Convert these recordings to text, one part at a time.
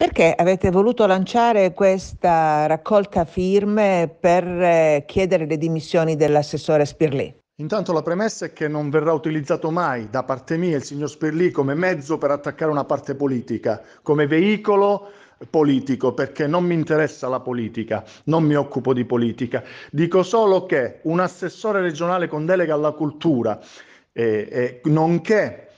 Perché avete voluto lanciare questa raccolta firme per eh, chiedere le dimissioni dell'assessore Spirlì? Intanto la premessa è che non verrà utilizzato mai da parte mia il signor Spirlì come mezzo per attaccare una parte politica, come veicolo politico perché non mi interessa la politica, non mi occupo di politica. Dico solo che un assessore regionale con delega alla cultura, eh, eh, nonché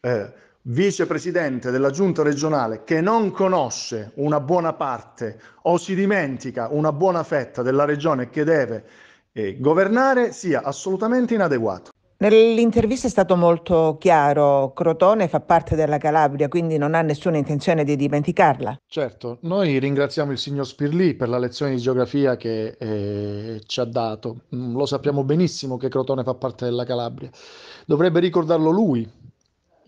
eh, vicepresidente della giunta regionale che non conosce una buona parte o si dimentica una buona fetta della regione che deve eh, governare sia assolutamente inadeguato. Nell'intervista è stato molto chiaro, Crotone fa parte della Calabria, quindi non ha nessuna intenzione di dimenticarla. Certo, noi ringraziamo il signor Spirlì per la lezione di geografia che eh, ci ha dato. Mm, lo sappiamo benissimo che Crotone fa parte della Calabria. Dovrebbe ricordarlo lui,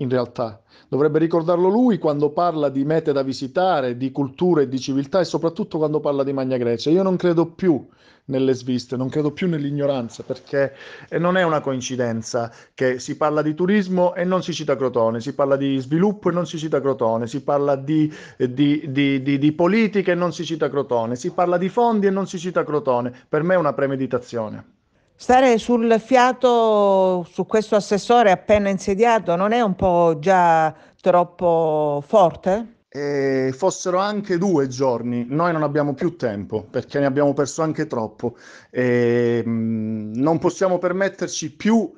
in realtà. Dovrebbe ricordarlo lui quando parla di mete da visitare, di culture e di civiltà e soprattutto quando parla di Magna Grecia. Io non credo più nelle sviste, non credo più nell'ignoranza perché eh, non è una coincidenza che si parla di turismo e non si cita Crotone, si parla di sviluppo e non si cita Crotone, si parla di, eh, di, di, di, di politica e non si cita Crotone, si parla di fondi e non si cita Crotone. Per me è una premeditazione. Stare sul fiato su questo assessore appena insediato non è un po' già troppo forte? E eh, fossero anche due giorni, noi non abbiamo più tempo perché ne abbiamo perso anche troppo. E, mh, mm, non possiamo permetterci più,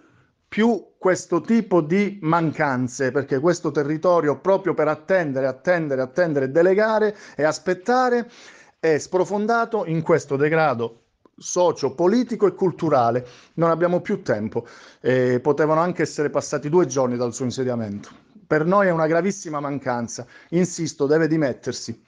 più questo tipo di mancanze, perché questo territorio, proprio per attendere, attendere, attendere, delegare e aspettare, è sprofondato in questo degrado socio-politico e culturale. Non abbiamo più tempo. Eh, potevano anche essere passati due giorni dal suo insediamento. Per noi è una gravissima mancanza. Insisto, deve dimettersi.